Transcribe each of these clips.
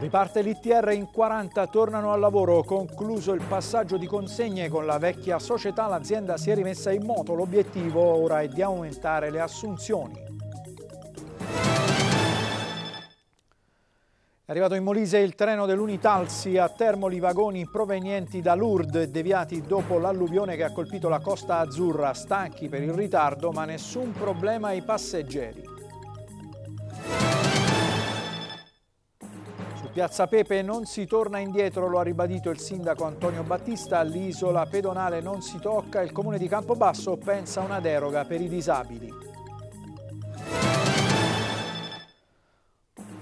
Riparte l'ITR in 40, tornano al lavoro, concluso il passaggio di consegne con la vecchia società, l'azienda si è rimessa in moto, l'obiettivo ora è di aumentare le assunzioni. È arrivato in Molise il treno dell'Unitalsi a Termoli vagoni provenienti da Lourdes deviati dopo l'alluvione che ha colpito la costa azzurra, stanchi per il ritardo ma nessun problema ai passeggeri. Su Piazza Pepe non si torna indietro, lo ha ribadito il sindaco Antonio Battista, l'isola pedonale non si tocca, il comune di Campobasso pensa a una deroga per i disabili.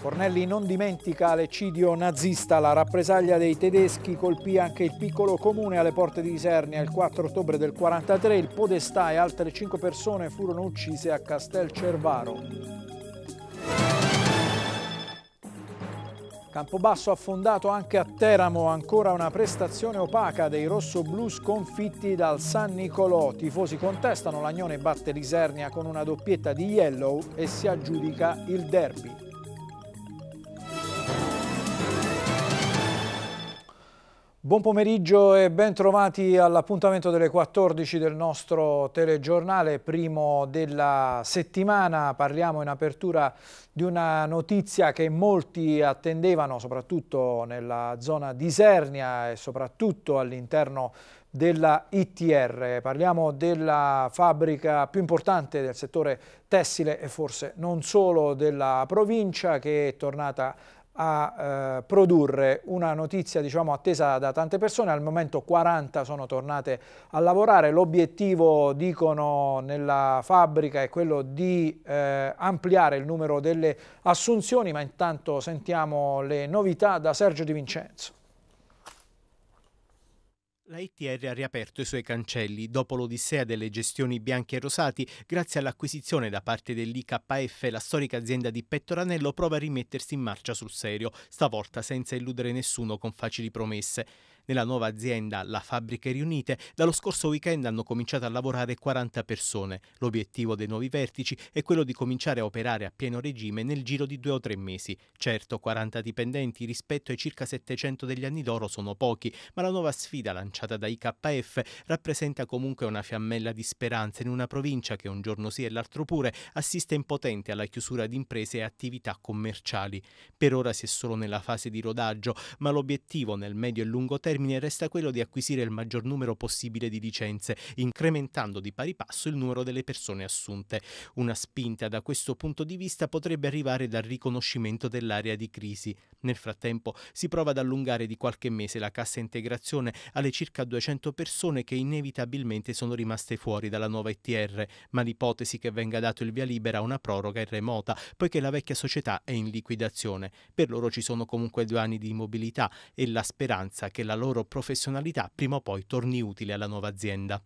Fornelli non dimentica l'eccidio nazista, la rappresaglia dei tedeschi colpì anche il piccolo comune alle porte di Isernia il 4 ottobre del 1943, il Podestà e altre 5 persone furono uccise a Castel Cervaro. Campobasso affondato anche a Teramo, ancora una prestazione opaca dei rossoblù sconfitti dal San Nicolò. Tifosi contestano, l'Agnone batte l'Isernia con una doppietta di Yellow e si aggiudica il derby. Buon pomeriggio e bentrovati all'appuntamento delle 14 del nostro telegiornale, primo della settimana. Parliamo in apertura di una notizia che molti attendevano, soprattutto nella zona di Sernia e soprattutto all'interno della ITR. Parliamo della fabbrica più importante del settore tessile e forse non solo della provincia che è tornata a a eh, produrre una notizia diciamo, attesa da tante persone, al momento 40 sono tornate a lavorare, l'obiettivo dicono nella fabbrica è quello di eh, ampliare il numero delle assunzioni, ma intanto sentiamo le novità da Sergio Di Vincenzo. La ITR ha riaperto i suoi cancelli dopo l'odissea delle gestioni bianche e rosati, grazie all'acquisizione da parte dell'IKF la storica azienda di Pettoranello prova a rimettersi in marcia sul serio, stavolta senza illudere nessuno con facili promesse. Nella nuova azienda, la Fabbriche Riunite, dallo scorso weekend hanno cominciato a lavorare 40 persone. L'obiettivo dei nuovi vertici è quello di cominciare a operare a pieno regime nel giro di due o tre mesi. Certo, 40 dipendenti rispetto ai circa 700 degli anni d'oro sono pochi, ma la nuova sfida lanciata da IKF rappresenta comunque una fiammella di speranza in una provincia che un giorno sì e l'altro pure assiste impotente alla chiusura di imprese e attività commerciali. Per ora si è solo nella fase di rodaggio, ma l'obiettivo nel medio e lungo termine termine resta quello di acquisire il maggior numero possibile di licenze, incrementando di pari passo il numero delle persone assunte. Una spinta da questo punto di vista potrebbe arrivare dal riconoscimento dell'area di crisi. Nel frattempo si prova ad allungare di qualche mese la cassa integrazione alle circa 200 persone che inevitabilmente sono rimaste fuori dalla nuova ETR, ma l'ipotesi che venga dato il via libera a una proroga è remota, poiché la vecchia società è in liquidazione. Per loro ci sono comunque due anni di mobilità e la speranza che la loro loro professionalità prima o poi torni utile alla nuova azienda.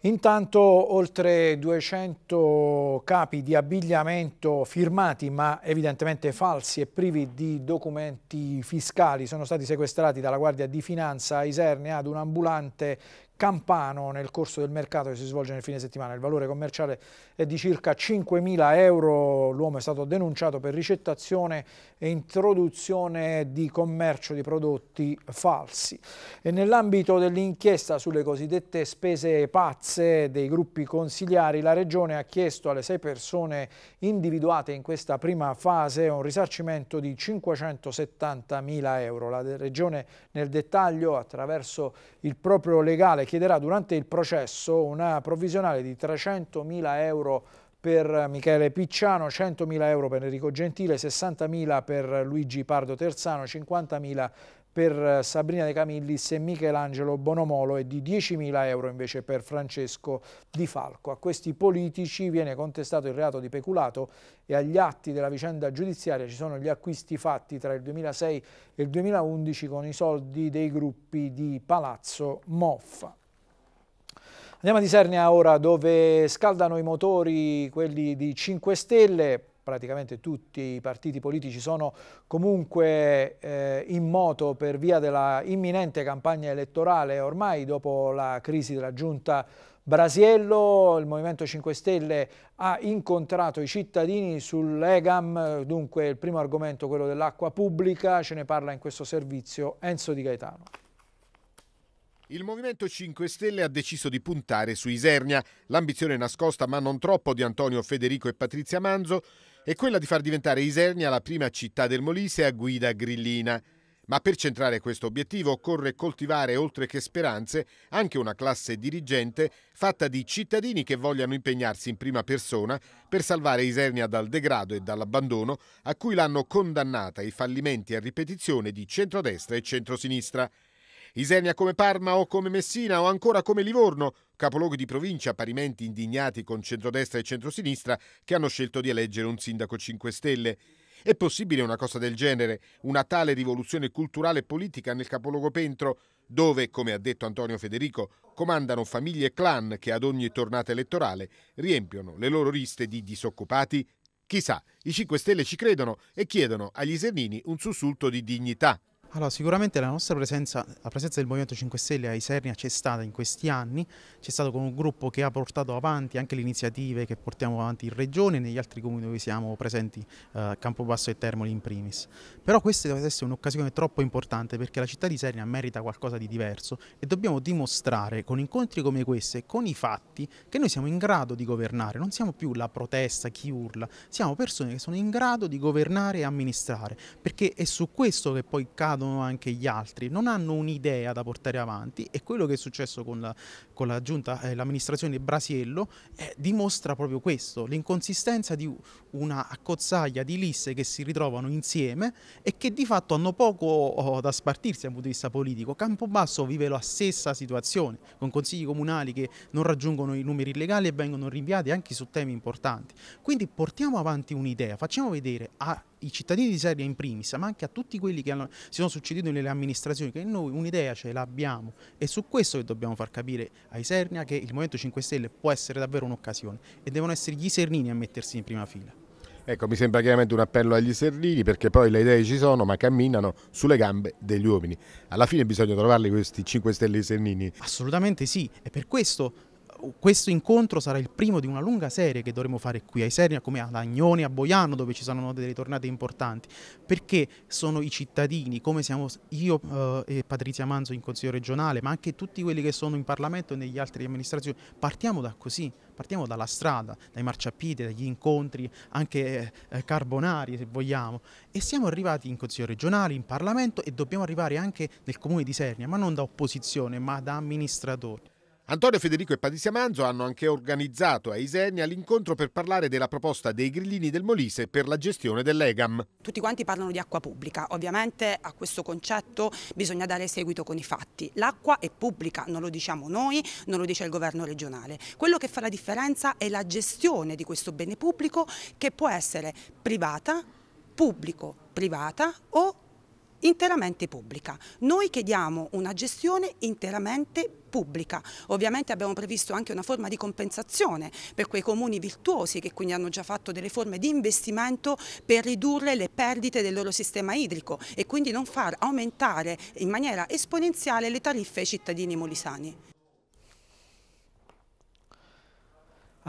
Intanto oltre 200 capi di abbigliamento firmati ma evidentemente falsi e privi di documenti fiscali sono stati sequestrati dalla Guardia di Finanza a Isernia ad un ambulante Campano nel corso del mercato che si svolge nel fine settimana. Il valore commerciale è di circa 5.000 euro, l'uomo è stato denunciato per ricettazione e introduzione di commercio di prodotti falsi. E nell'ambito dell'inchiesta sulle cosiddette spese pazze dei gruppi consigliari, la Regione ha chiesto alle sei persone individuate in questa prima fase un risarcimento di 570.000 euro. La Regione nel dettaglio attraverso il proprio legale chiederà durante il processo una provvisionale di 300.000 euro per Michele Picciano, 100.000 euro per Enrico Gentile, 60.000 per Luigi Pardo Terzano, 50.000 per per eh, Sabrina De Camillis e Michelangelo Bonomolo e di 10.000 euro invece per Francesco Di Falco. A questi politici viene contestato il reato di peculato e agli atti della vicenda giudiziaria ci sono gli acquisti fatti tra il 2006 e il 2011 con i soldi dei gruppi di Palazzo Moffa. Andiamo a Disernia ora dove scaldano i motori quelli di 5 Stelle praticamente tutti i partiti politici sono comunque eh, in moto per via della imminente campagna elettorale ormai dopo la crisi della giunta Brasiello, il Movimento 5 Stelle ha incontrato i cittadini sull'EGAM, dunque il primo argomento quello dell'acqua pubblica, ce ne parla in questo servizio Enzo Di Gaetano. Il Movimento 5 Stelle ha deciso di puntare su Isernia, l'ambizione nascosta ma non troppo di Antonio Federico e Patrizia Manzo è quella di far diventare Isernia la prima città del Molise a guida grillina. Ma per centrare questo obiettivo occorre coltivare, oltre che speranze, anche una classe dirigente fatta di cittadini che vogliano impegnarsi in prima persona per salvare Isernia dal degrado e dall'abbandono a cui l'hanno condannata i fallimenti a ripetizione di centrodestra e centrosinistra. Isenia come Parma o come Messina o ancora come Livorno, capoluoghi di provincia parimenti indignati con centrodestra e centrosinistra che hanno scelto di eleggere un sindaco 5 Stelle. È possibile una cosa del genere, una tale rivoluzione culturale e politica nel capoluogo Pentro, dove, come ha detto Antonio Federico, comandano famiglie e clan che ad ogni tornata elettorale riempiono le loro liste di disoccupati? Chissà, i 5 Stelle ci credono e chiedono agli Isernini un sussulto di dignità. Allora, sicuramente la nostra presenza, la presenza del Movimento 5 Stelle a Isernia c'è stata in questi anni, c'è stato con un gruppo che ha portato avanti anche le iniziative che portiamo avanti in Regione e negli altri comuni dove siamo presenti, eh, Campobasso e Termoli in primis. Però questa deve essere un'occasione troppo importante perché la città di Isernia merita qualcosa di diverso e dobbiamo dimostrare con incontri come questi e con i fatti che noi siamo in grado di governare, non siamo più la protesta, chi urla, siamo persone che sono in grado di governare e amministrare perché è su questo che poi cadono vedono anche gli altri, non hanno un'idea da portare avanti e quello che è successo con la, con la giunta, eh, l'amministrazione Brasiello eh, dimostra proprio questo, l'inconsistenza di una accozzaglia di liste che si ritrovano insieme e che di fatto hanno poco oh, da spartirsi dal punto di vista politico. Campobasso vive la stessa situazione, con consigli comunali che non raggiungono i numeri legali e vengono rinviati anche su temi importanti. Quindi portiamo avanti un'idea, facciamo vedere a i cittadini di Serbia in primis, ma anche a tutti quelli che hanno, si sono succeduti nelle amministrazioni, che noi un'idea ce l'abbiamo e su questo che dobbiamo far capire ai Sernia che il Movimento 5 Stelle può essere davvero un'occasione e devono essere gli Sernini a mettersi in prima fila. Ecco, mi sembra chiaramente un appello agli Sernini perché poi le idee ci sono ma camminano sulle gambe degli uomini. Alla fine bisogna trovarli questi 5 Stelle di Sernini. Assolutamente sì, è per questo questo incontro sarà il primo di una lunga serie che dovremo fare qui a Isernia come ad Agnone, a Boiano dove ci saranno delle tornate importanti perché sono i cittadini come siamo io eh, e Patrizia Manzo in Consiglio regionale ma anche tutti quelli che sono in Parlamento e negli altri amministrazioni partiamo da così partiamo dalla strada, dai marciapiedi, dagli incontri anche eh, carbonari se vogliamo e siamo arrivati in Consiglio regionale, in Parlamento e dobbiamo arrivare anche nel Comune di Sernia, ma non da opposizione ma da amministratori Antonio Federico e Patrizia Manzo hanno anche organizzato a Isenia l'incontro per parlare della proposta dei grillini del Molise per la gestione dell'EGAM. Tutti quanti parlano di acqua pubblica, ovviamente a questo concetto bisogna dare seguito con i fatti. L'acqua è pubblica, non lo diciamo noi, non lo dice il governo regionale. Quello che fa la differenza è la gestione di questo bene pubblico che può essere privata, pubblico, privata o interamente pubblica. Noi chiediamo una gestione interamente pubblica Ovviamente abbiamo previsto anche una forma di compensazione per quei comuni virtuosi che quindi hanno già fatto delle forme di investimento per ridurre le perdite del loro sistema idrico e quindi non far aumentare in maniera esponenziale le tariffe ai cittadini molisani.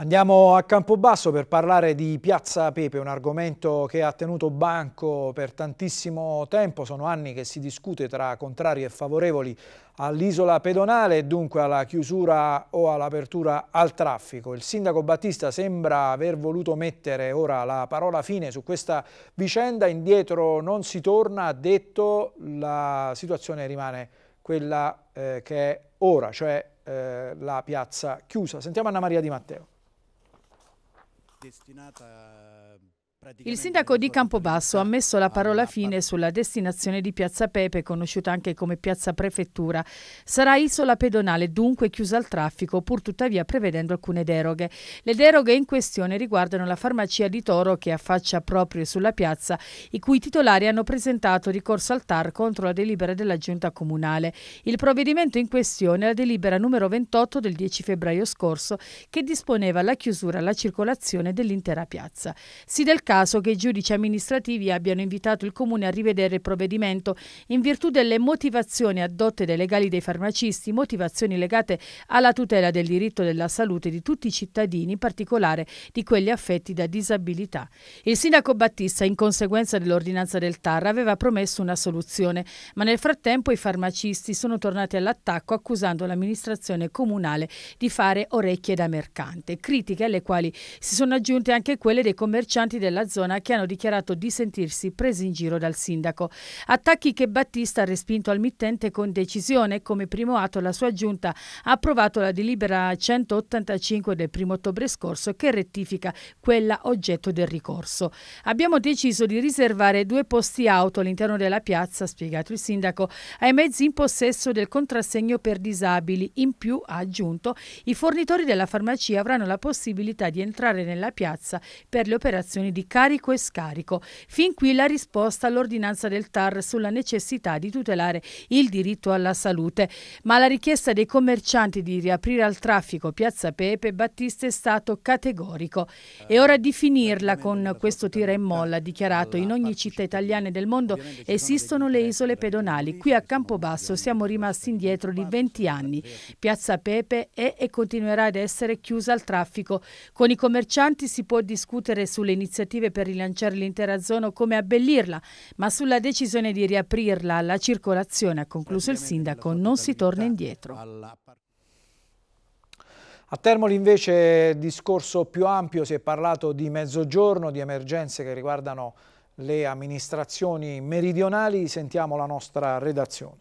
Andiamo a Campobasso per parlare di Piazza Pepe, un argomento che ha tenuto banco per tantissimo tempo. Sono anni che si discute tra contrari e favorevoli all'isola pedonale e dunque alla chiusura o all'apertura al traffico. Il sindaco Battista sembra aver voluto mettere ora la parola fine su questa vicenda. Indietro non si torna, ha detto la situazione rimane quella eh, che è ora, cioè eh, la piazza chiusa. Sentiamo Anna Maria Di Matteo destinata a il sindaco di Campobasso ha messo la parola fine sulla destinazione di Piazza Pepe, conosciuta anche come Piazza Prefettura. Sarà isola pedonale, dunque chiusa al traffico, pur tuttavia prevedendo alcune deroghe. Le deroghe in questione riguardano la farmacia di Toro che affaccia proprio sulla piazza, i cui titolari hanno presentato ricorso al TAR contro la delibera della giunta comunale. Il provvedimento in questione è la delibera numero 28 del 10 febbraio scorso, che disponeva la chiusura alla circolazione dell'intera piazza. Si del caso caso che i giudici amministrativi abbiano invitato il Comune a rivedere il provvedimento in virtù delle motivazioni adotte dai legali dei farmacisti, motivazioni legate alla tutela del diritto della salute di tutti i cittadini, in particolare di quelli affetti da disabilità. Il sindaco Battista, in conseguenza dell'ordinanza del TAR, aveva promesso una soluzione, ma nel frattempo i farmacisti sono tornati all'attacco accusando l'amministrazione comunale di fare orecchie da mercante, critiche alle quali si sono aggiunte anche quelle dei commercianti della zona che hanno dichiarato di sentirsi presi in giro dal sindaco. Attacchi che Battista ha respinto al mittente con decisione. Come primo atto la sua giunta ha approvato la delibera 185 del 1 ottobre scorso che rettifica quella oggetto del ricorso. Abbiamo deciso di riservare due posti auto all'interno della piazza, ha spiegato il sindaco, ai mezzi in possesso del contrassegno per disabili. In più, ha aggiunto, i fornitori della farmacia avranno la possibilità di entrare nella piazza per le operazioni di carriera carico e scarico. Fin qui la risposta all'ordinanza del TAR sulla necessità di tutelare il diritto alla salute. Ma la richiesta dei commercianti di riaprire al traffico Piazza Pepe Battista è stato categorico. È ora di finirla con questo tira e molla ha dichiarato in ogni città italiana del mondo esistono le isole pedonali. Qui a Campobasso siamo rimasti indietro di 20 anni. Piazza Pepe è e continuerà ad essere chiusa al traffico. Con i commercianti si può discutere sulle iniziative iniziative per rilanciare l'intera zona o come abbellirla, ma sulla decisione di riaprirla alla circolazione, ha concluso il sindaco, non si torna indietro. A Termoli invece discorso più ampio, si è parlato di mezzogiorno, di emergenze che riguardano le amministrazioni meridionali, sentiamo la nostra redazione.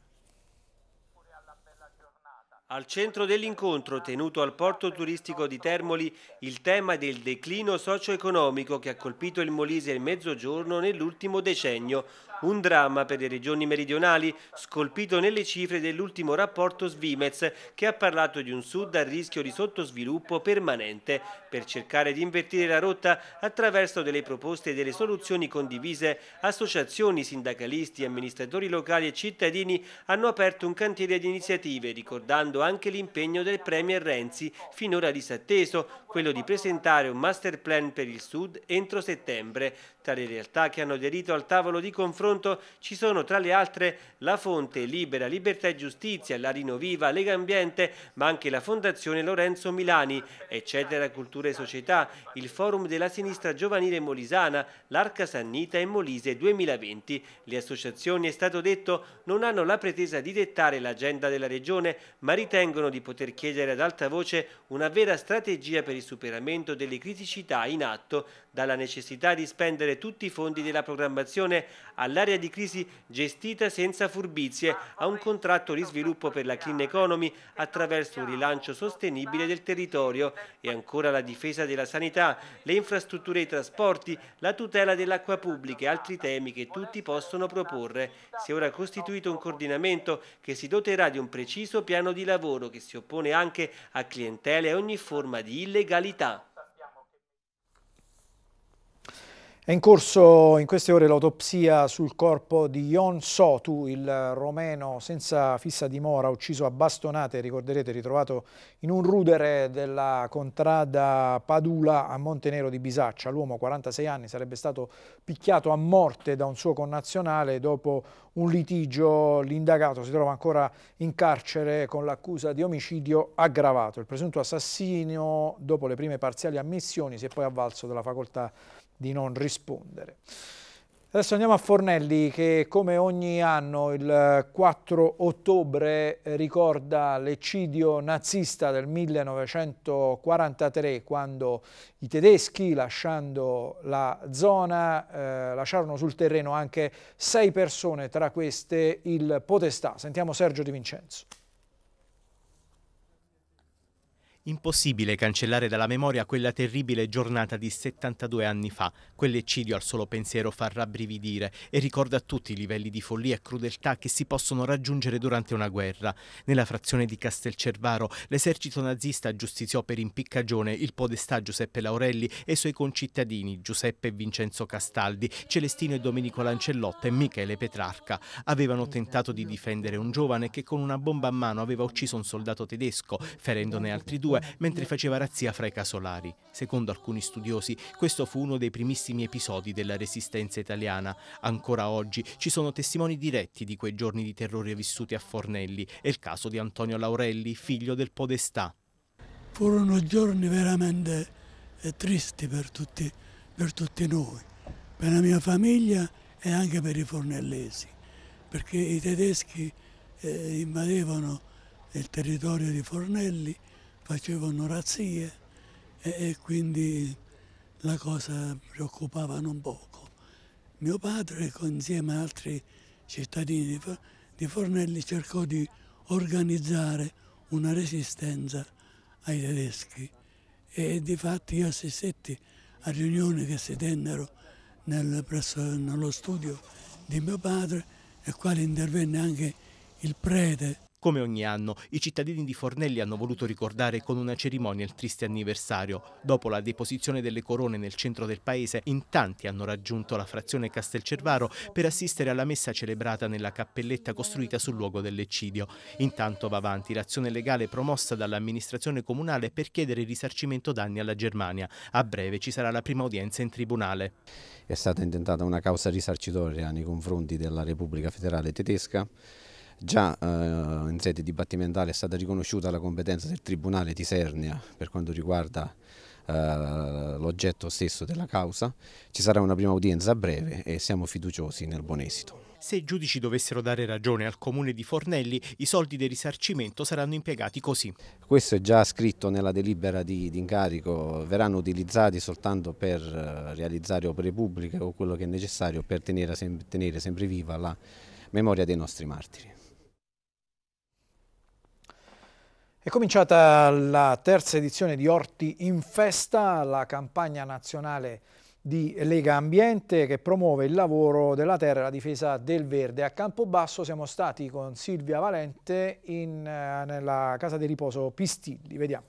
Al centro dell'incontro tenuto al porto turistico di Termoli il tema del declino socio-economico che ha colpito il Molise e il Mezzogiorno nell'ultimo decennio, un dramma per le regioni meridionali, scolpito nelle cifre dell'ultimo rapporto Svimez, che ha parlato di un sud a rischio di sottosviluppo permanente, per cercare di invertire la rotta attraverso delle proposte e delle soluzioni condivise, associazioni, sindacalisti, amministratori locali e cittadini hanno aperto un cantiere di iniziative, ricordando anche l'impegno del Premier Renzi, finora disatteso, quello di presentare un master plan per il Sud entro settembre le realtà che hanno aderito al tavolo di confronto ci sono tra le altre La Fonte, Libera, Libertà e Giustizia, la Rinoviva, Lega Ambiente, ma anche la Fondazione Lorenzo Milani, eccetera Cultura e Società, il Forum della Sinistra Giovanile Molisana, l'Arca Sannita e Molise 2020. Le associazioni, è stato detto, non hanno la pretesa di dettare l'agenda della Regione, ma ritengono di poter chiedere ad alta voce una vera strategia per il superamento delle criticità in atto, dalla necessità di spendere tutti i fondi della programmazione all'area di crisi gestita senza furbizie, a un contratto di sviluppo per la clean economy attraverso un rilancio sostenibile del territorio e ancora la difesa della sanità, le infrastrutture e i trasporti, la tutela dell'acqua pubblica e altri temi che tutti possono proporre. Si è ora costituito un coordinamento che si doterà di un preciso piano di lavoro che si oppone anche a clientele e ogni forma di illegalità. È in corso in queste ore l'autopsia sul corpo di Ion Sotu, il romeno senza fissa dimora, ucciso a bastonate, ricorderete, ritrovato in un rudere della contrada Padula a Montenero di Bisaccia. L'uomo, 46 anni, sarebbe stato picchiato a morte da un suo connazionale dopo un litigio. L'indagato si trova ancora in carcere con l'accusa di omicidio aggravato. Il presunto assassino, dopo le prime parziali ammissioni, si è poi avvalso della facoltà di non rispondere. Adesso andiamo a Fornelli che come ogni anno il 4 ottobre ricorda l'eccidio nazista del 1943 quando i tedeschi lasciando la zona eh, lasciarono sul terreno anche sei persone tra queste il potestà. Sentiamo Sergio Di Vincenzo. Impossibile cancellare dalla memoria quella terribile giornata di 72 anni fa. Quell'eccidio al solo pensiero fa rabbrividire e ricorda tutti i livelli di follia e crudeltà che si possono raggiungere durante una guerra. Nella frazione di Castelcervaro l'esercito nazista giustiziò per impiccagione il podestà Giuseppe Laurelli e i suoi concittadini Giuseppe e Vincenzo Castaldi, Celestino e Domenico Lancellotta e Michele Petrarca. Avevano tentato di difendere un giovane che con una bomba a mano aveva ucciso un soldato tedesco, ferendone altri due 1942 mentre faceva razzia fra i casolari. Secondo alcuni studiosi questo fu uno dei primissimi episodi della resistenza italiana. Ancora oggi ci sono testimoni diretti di quei giorni di terrore vissuti a Fornelli. È il caso di Antonio Laurelli, figlio del Podestà. Furono giorni veramente eh, tristi per tutti, per tutti noi, per la mia famiglia e anche per i fornellesi, perché i tedeschi eh, invadevano il territorio di Fornelli facevano razzie e, e quindi la cosa preoccupava non poco. Mio padre insieme ad altri cittadini di Fornelli cercò di organizzare una resistenza ai tedeschi e di fatto io assistetti a riunioni che si tennero nel, presso, nello studio di mio padre nel quale intervenne anche il prete come ogni anno, i cittadini di Fornelli hanno voluto ricordare con una cerimonia il triste anniversario. Dopo la deposizione delle corone nel centro del paese, in tanti hanno raggiunto la frazione Castelcervaro per assistere alla messa celebrata nella cappelletta costruita sul luogo dell'eccidio. Intanto va avanti l'azione legale promossa dall'amministrazione comunale per chiedere risarcimento danni alla Germania. A breve ci sarà la prima udienza in tribunale. È stata intentata una causa risarcitoria nei confronti della Repubblica Federale Tedesca Già eh, in sede dibattimentale è stata riconosciuta la competenza del Tribunale di Sernia per quanto riguarda eh, l'oggetto stesso della causa. Ci sarà una prima udienza a breve e siamo fiduciosi nel buon esito. Se i giudici dovessero dare ragione al comune di Fornelli, i soldi del risarcimento saranno impiegati così. Questo è già scritto nella delibera di, di incarico, verranno utilizzati soltanto per eh, realizzare opere pubbliche o quello che è necessario per tenere, tenere sempre viva la memoria dei nostri martiri. È cominciata la terza edizione di Orti in Festa, la campagna nazionale di Lega Ambiente che promuove il lavoro della terra e la difesa del verde. A Campobasso siamo stati con Silvia Valente in, eh, nella casa di riposo Pistilli. Vediamo.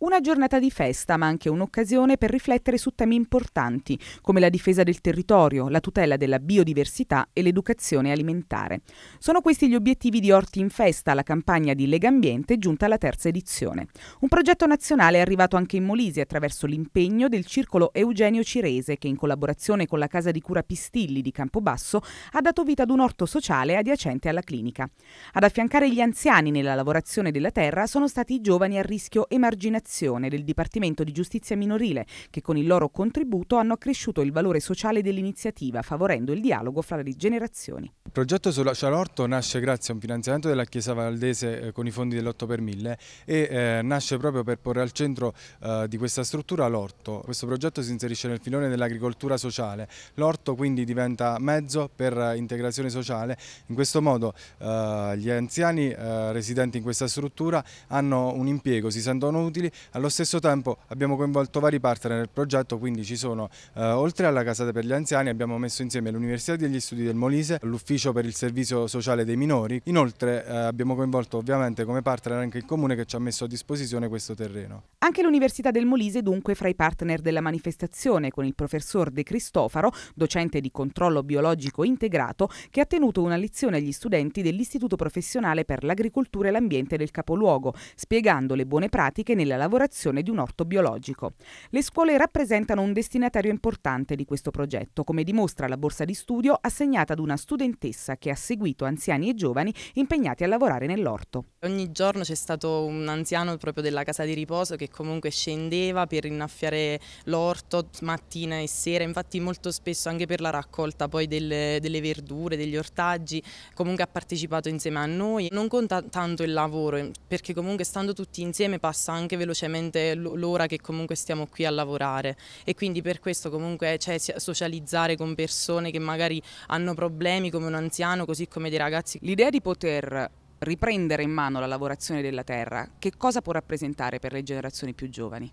Una giornata di festa, ma anche un'occasione per riflettere su temi importanti, come la difesa del territorio, la tutela della biodiversità e l'educazione alimentare. Sono questi gli obiettivi di Orti in Festa, la campagna di Lega Ambiente giunta alla terza edizione. Un progetto nazionale è arrivato anche in Molise attraverso l'impegno del circolo Eugenio Cirese, che in collaborazione con la casa di cura Pistilli di Campobasso ha dato vita ad un orto sociale adiacente alla clinica. Ad affiancare gli anziani nella lavorazione della terra sono stati i giovani a rischio emarginazione Comunicazione del Dipartimento di Giustizia Minorile, che con il loro contributo hanno accresciuto il valore sociale dell'iniziativa, favorendo il dialogo fra le generazioni. Il progetto sulla Cialorto nasce grazie a un finanziamento della Chiesa Valdese eh, con i fondi dell'8 per 1000 e eh, nasce proprio per porre al centro eh, di questa struttura l'orto. Questo progetto si inserisce nel filone dell'agricoltura sociale. L'orto quindi diventa mezzo per integrazione sociale. In questo modo gli anziani residenti in questa struttura hanno un impiego, si sentono utili allo stesso tempo abbiamo coinvolto vari partner nel progetto, quindi ci sono, eh, oltre alla Casata per gli Anziani, abbiamo messo insieme l'Università degli Studi del Molise, l'Ufficio per il Servizio Sociale dei Minori. Inoltre eh, abbiamo coinvolto ovviamente come partner anche il Comune che ci ha messo a disposizione questo terreno. Anche l'Università del Molise dunque fra i partner della manifestazione con il professor De Cristofaro, docente di controllo biologico integrato, che ha tenuto una lezione agli studenti dell'Istituto Professionale per l'Agricoltura e l'Ambiente del Capoluogo, spiegando le buone pratiche nella lavorazione lavorazione di un orto biologico. Le scuole rappresentano un destinatario importante di questo progetto, come dimostra la borsa di studio assegnata ad una studentessa che ha seguito anziani e giovani impegnati a lavorare nell'orto. Ogni giorno c'è stato un anziano proprio della casa di riposo che comunque scendeva per innaffiare l'orto mattina e sera, infatti molto spesso anche per la raccolta poi delle, delle verdure, degli ortaggi, comunque ha partecipato insieme a noi. Non conta tanto il lavoro perché comunque stando tutti insieme passa anche velocemente velocemente l'ora che comunque stiamo qui a lavorare e quindi per questo comunque cioè, socializzare con persone che magari hanno problemi come un anziano così come dei ragazzi. L'idea di poter riprendere in mano la lavorazione della terra che cosa può rappresentare per le generazioni più giovani?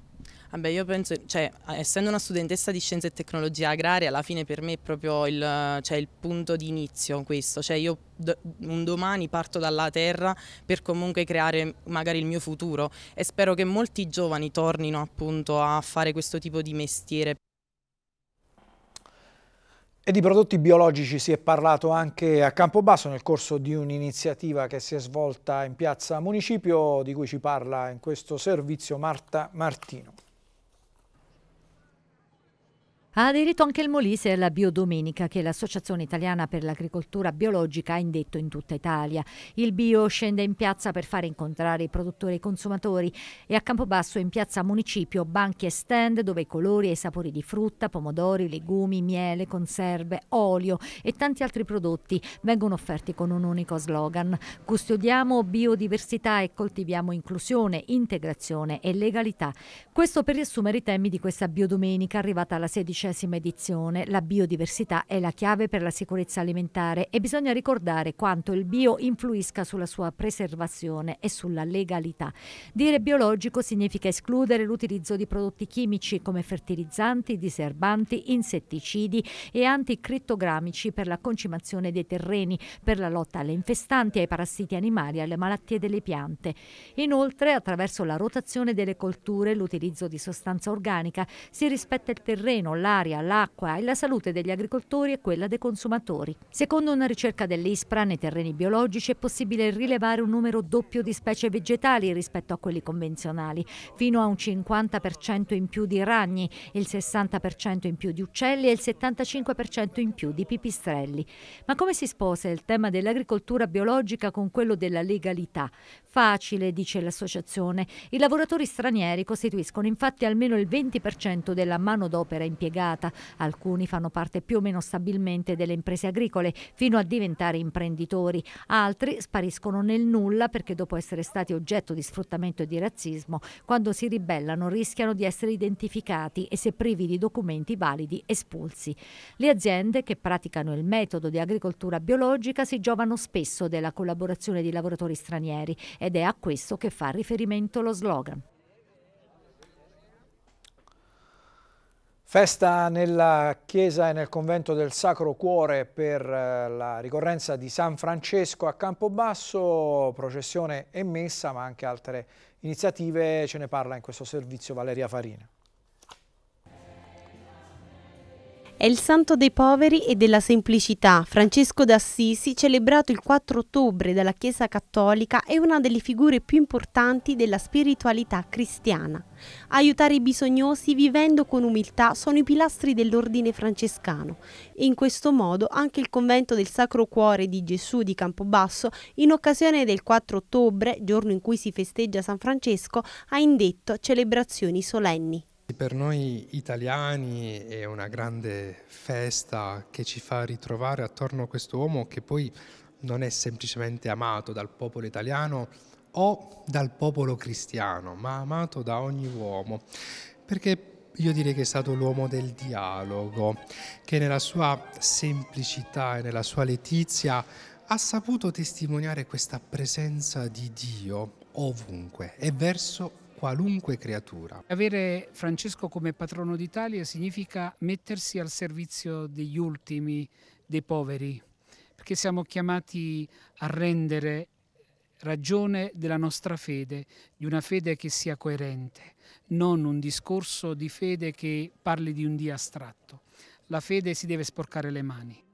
Vabbè, io penso, cioè, essendo una studentessa di scienze e tecnologia agraria, alla fine per me è proprio il, cioè, il punto di inizio questo, cioè io un domani parto dalla terra per comunque creare magari il mio futuro e spero che molti giovani tornino appunto a fare questo tipo di mestiere. E di prodotti biologici si è parlato anche a Campobasso nel corso di un'iniziativa che si è svolta in piazza Municipio di cui ci parla in questo servizio Marta Martino. Ha aderito anche il Molise alla Biodomenica che l'Associazione Italiana per l'Agricoltura Biologica ha indetto in tutta Italia. Il bio scende in piazza per fare incontrare i produttori e i consumatori e a Campobasso in piazza Municipio banchi e stand dove i colori e i sapori di frutta, pomodori, legumi, miele, conserve, olio e tanti altri prodotti vengono offerti con un unico slogan. Custodiamo biodiversità e coltiviamo inclusione, integrazione e legalità. Questo per riassumere i temi di questa Biodomenica arrivata alla 16 dodicesima edizione. La biodiversità è la chiave per la sicurezza alimentare e bisogna ricordare quanto il bio influisca sulla sua preservazione e sulla legalità. Dire biologico significa escludere l'utilizzo di prodotti chimici come fertilizzanti, diserbanti, insetticidi e anticrittogramici per la concimazione dei terreni, per la lotta alle infestanti, ai parassiti animali e alle malattie delle piante. Inoltre, attraverso la rotazione delle colture e l'utilizzo di sostanza organica, si rispetta il terreno, l'aria, l'aria, l'acqua e la salute degli agricoltori e quella dei consumatori. Secondo una ricerca dell'ISPRA, nei terreni biologici è possibile rilevare un numero doppio di specie vegetali rispetto a quelli convenzionali, fino a un 50% in più di ragni, il 60% in più di uccelli e il 75% in più di pipistrelli. Ma come si sposa il tema dell'agricoltura biologica con quello della legalità? Facile, dice l'associazione. I lavoratori stranieri costituiscono infatti almeno il 20% della manodopera impiegata impiegata. Alcuni fanno parte più o meno stabilmente delle imprese agricole fino a diventare imprenditori, altri spariscono nel nulla perché dopo essere stati oggetto di sfruttamento e di razzismo, quando si ribellano rischiano di essere identificati e se privi di documenti validi espulsi. Le aziende che praticano il metodo di agricoltura biologica si giovano spesso della collaborazione di lavoratori stranieri ed è a questo che fa riferimento lo slogan. Festa nella chiesa e nel convento del Sacro Cuore per eh, la ricorrenza di San Francesco a Campobasso, processione e messa ma anche altre iniziative, ce ne parla in questo servizio Valeria Farina. È il santo dei poveri e della semplicità, Francesco d'Assisi, celebrato il 4 ottobre dalla Chiesa Cattolica, è una delle figure più importanti della spiritualità cristiana. Aiutare i bisognosi vivendo con umiltà sono i pilastri dell'ordine francescano in questo modo anche il convento del Sacro Cuore di Gesù di Campobasso, in occasione del 4 ottobre, giorno in cui si festeggia San Francesco, ha indetto celebrazioni solenni. Per noi italiani è una grande festa che ci fa ritrovare attorno a questo uomo che poi non è semplicemente amato dal popolo italiano o dal popolo cristiano, ma amato da ogni uomo, perché io direi che è stato l'uomo del dialogo, che nella sua semplicità e nella sua letizia ha saputo testimoniare questa presenza di Dio ovunque e verso qualunque creatura. Avere Francesco come patrono d'Italia significa mettersi al servizio degli ultimi, dei poveri, perché siamo chiamati a rendere ragione della nostra fede, di una fede che sia coerente, non un discorso di fede che parli di un Dio astratto. La fede si deve sporcare le mani.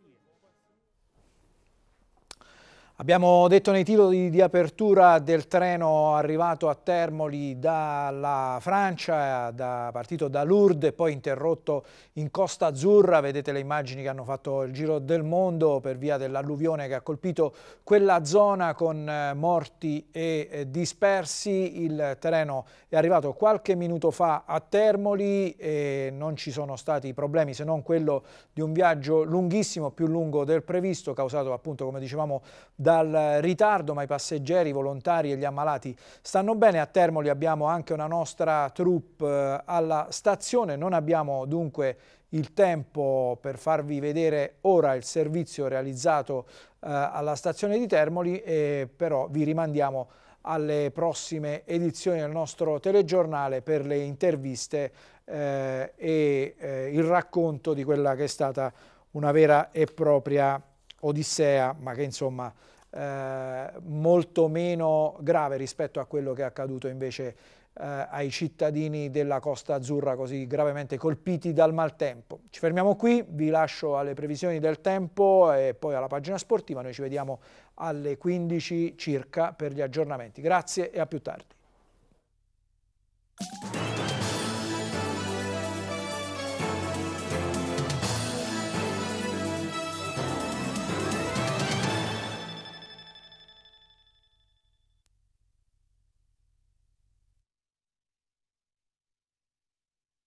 Abbiamo detto nei titoli di apertura del treno arrivato a Termoli dalla Francia, da, partito da Lourdes e poi interrotto in Costa Azzurra. Vedete le immagini che hanno fatto il giro del mondo per via dell'alluvione che ha colpito quella zona con eh, morti e eh, dispersi. Il treno è arrivato qualche minuto fa a Termoli e non ci sono stati problemi se non quello di un viaggio lunghissimo, più lungo del previsto, causato appunto come dicevamo da dal ritardo, ma i passeggeri, i volontari e gli ammalati stanno bene. A Termoli abbiamo anche una nostra troupe eh, alla stazione, non abbiamo dunque il tempo per farvi vedere ora il servizio realizzato eh, alla stazione di Termoli, e però vi rimandiamo alle prossime edizioni del nostro telegiornale per le interviste eh, e eh, il racconto di quella che è stata una vera e propria odissea, ma che insomma eh, molto meno grave rispetto a quello che è accaduto invece eh, ai cittadini della Costa Azzurra così gravemente colpiti dal maltempo. Ci fermiamo qui, vi lascio alle previsioni del tempo e poi alla pagina sportiva, noi ci vediamo alle 15 circa per gli aggiornamenti. Grazie e a più tardi.